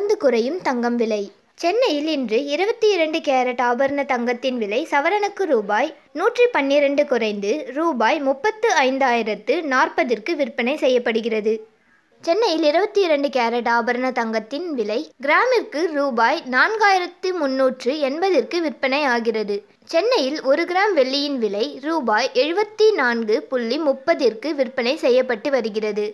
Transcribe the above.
தொடர்ந்து குறையும் தங்கம் விலை சென்னையில் இன்று இருபத்தி இரண்டு கேரட் ஆபரண தங்கத்தின் விலை சவரனுக்கு ரூபாய் நூற்றி பன்னிரண்டு குறைந்து ரூபாய் முப்பத்து ஐந்தாயிரத்து நாற்பதிற்கு விற்பனை செய்யப்படுகிறது சென்னையில் இருபத்தி இரண்டு கேரட் ஆபரண தங்கத்தின் விலை கிராமிற்கு ரூபாய் நான்காயிரத்து முன்னூற்று எண்பதிற்கு விற்பனை ஆகிறது சென்னையில் ஒரு கிராம் வெள்ளியின் விலை ரூபாய் எழுபத்தி நான்கு புள்ளி முப்பதிற்கு விற்பனை செய்யப்பட்டு வருகிறது